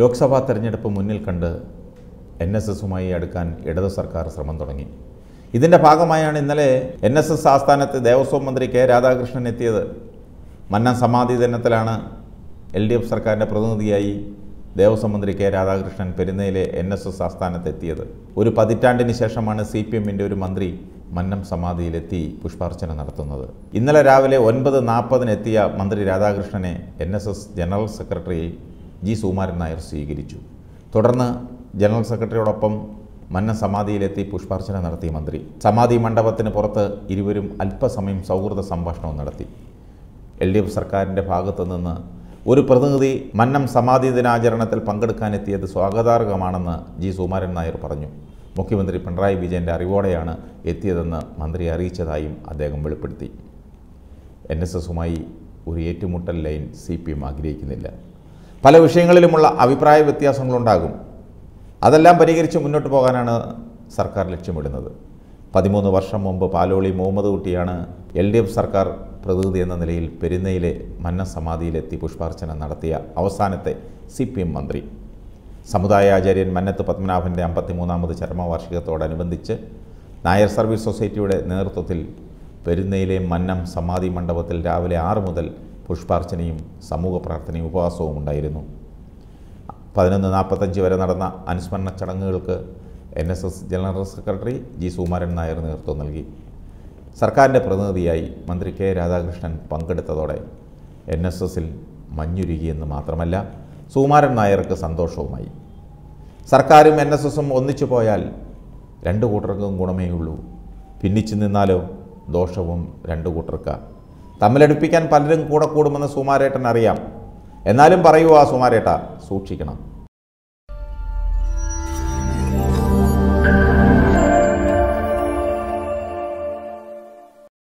ലോക്സഭാ തെരഞ്ഞെടുപ്പ് മുന്നിൽ കണ്ട് എൻ എസ് എസുമായി അടുക്കാൻ ഇടത് സർക്കാർ ശ്രമം തുടങ്ങി ഇതിൻ്റെ ഭാഗമായാണ് ഇന്നലെ എൻ എസ് എസ് ആസ്ഥാനത്ത് ദേവസ്വം മന്ത്രി കെ രാധാകൃഷ്ണൻ എത്തിയത് മന്നം സമാധി ദിനത്തിലാണ് എൽ ഡി എഫ് സർക്കാരിൻ്റെ പ്രതിനിധിയായി ദേവസ്വം മന്ത്രി കെ രാധാകൃഷ്ണൻ പെരുന്നയിലെ എൻ എസ് എസ് എത്തിയത് ഒരു പതിറ്റാണ്ടിന് ശേഷമാണ് സി പി എമ്മിൻ്റെ ഒരു മന്ത്രി മന്നം സമാധിയിലെത്തി പുഷ്പാർച്ചന നടത്തുന്നത് ഇന്നലെ രാവിലെ ഒൻപത് നാൽപ്പതിനെത്തിയ മന്ത്രി രാധാകൃഷ്ണനെ N S S general secretary G Sukumaran Nair സ്വീകരിച്ചു തുടർന്ന് ജനറൽ സെക്രട്ടറിയോടൊപ്പം മന്ന സമാധിയിലെത്തി പുഷ്പാർച്ചന നടത്തിയ മന്ത്രി സമാധി മണ്ഡപത്തിന് പുറത്ത് ഇരുവരും അല്പസമയം സൗഹൃദ സംഭാഷണവും നടത്തി എൽ ഡി എഫ് സർക്കാരിൻ്റെ ഭാഗത്തു നിന്ന് ഒരു പ്രതിനിധി മന്നം സമാധി ദിനാചരണത്തിൽ പങ്കെടുക്കാനെത്തിയത് സ്വാഗതാർഹമാണെന്ന് ജി സുകുമാരൻ നായർ പറഞ്ഞു മുഖ്യമന്ത്രി പിണറായി വിജയൻ്റെ അറിവോടെയാണ് എത്തിയതെന്ന് മന്ത്രി അറിയിച്ചതായും അദ്ദേഹം വെളിപ്പെടുത്തി എൻ എസ് എസുമായി ഒരു ഏറ്റുമുട്ടൽ ലൈൻ സി പി എം ആഗ്രഹിക്കുന്നില്ല പല വിഷയങ്ങളിലുമുള്ള അഭിപ്രായ വ്യത്യാസങ്ങളുണ്ടാകും അതെല്ലാം പരിഹരിച്ച് മുന്നോട്ട് പോകാനാണ് സർക്കാർ ലക്ഷ്യമിടുന്നത് പതിമൂന്ന് വർഷം മുമ്പ് പാലോളി മുഹമ്മദ് കുട്ടിയാണ് എൽ ഡി എഫ് സർക്കാർ പ്രതിനിധി എന്ന നിലയിൽ പെരുന്നയിലെ മന്ന പുഷ്പാർച്ചന നടത്തിയ അവസാനത്തെ സി പി എം മന്ത്രി സമുദായ ആചാര്യൻ മന്നത്ത് പത്മനാഭൻ്റെ അമ്പത്തിമൂന്നാമത് ചരമവാർഷികത്തോടനുബന്ധിച്ച് നായർ സർവീസ് സൊസൈറ്റിയുടെ നേതൃത്വത്തിൽ പെരുന്നയിലെ മന്നം സമാധി മണ്ഡപത്തിൽ രാവിലെ ആറ് മുതൽ പുഷ്പാർച്ചനയും സമൂഹ പ്രാർത്ഥനയും ഉപവാസവും ഉണ്ടായിരുന്നു പതിനൊന്ന് നാൽപ്പത്തഞ്ച് വരെ നടന്ന അനുസ്മരണ ചടങ്ങുകൾക്ക് N S S general secretary G Sukumaran Nair നേതൃത്വം നൽകി സർക്കാരിൻ്റെ പ്രതിനിധിയായി മന്ത്രി കെ രാധാകൃഷ്ണൻ പങ്കെടുത്തതോടെ എൻ എസ് എസിൽ മഞ്ഞുരുകിയെന്ന് മാത്രമല്ല സുകുമാരൻ നായർക്ക് സന്തോഷവുമായി സർക്കാരും എൻ എസ് എസും ഒന്നിച്ചു പോയാൽ രണ്ട് കൂട്ടർക്കും ഗുണമേയുള്ളൂ ഭിന്നിച്ചു നിന്നാലോ ദോഷവും രണ്ട് കൂട്ടർക്കാണ് തമ്മിലടുപ്പിക്കാൻ പലരും കൂടെ കൂടുമെന്ന് സുമാരേട്ടൻ അറിയാം എന്നാലും ആ സുമാരേട്ട സൂക്ഷിക്കണം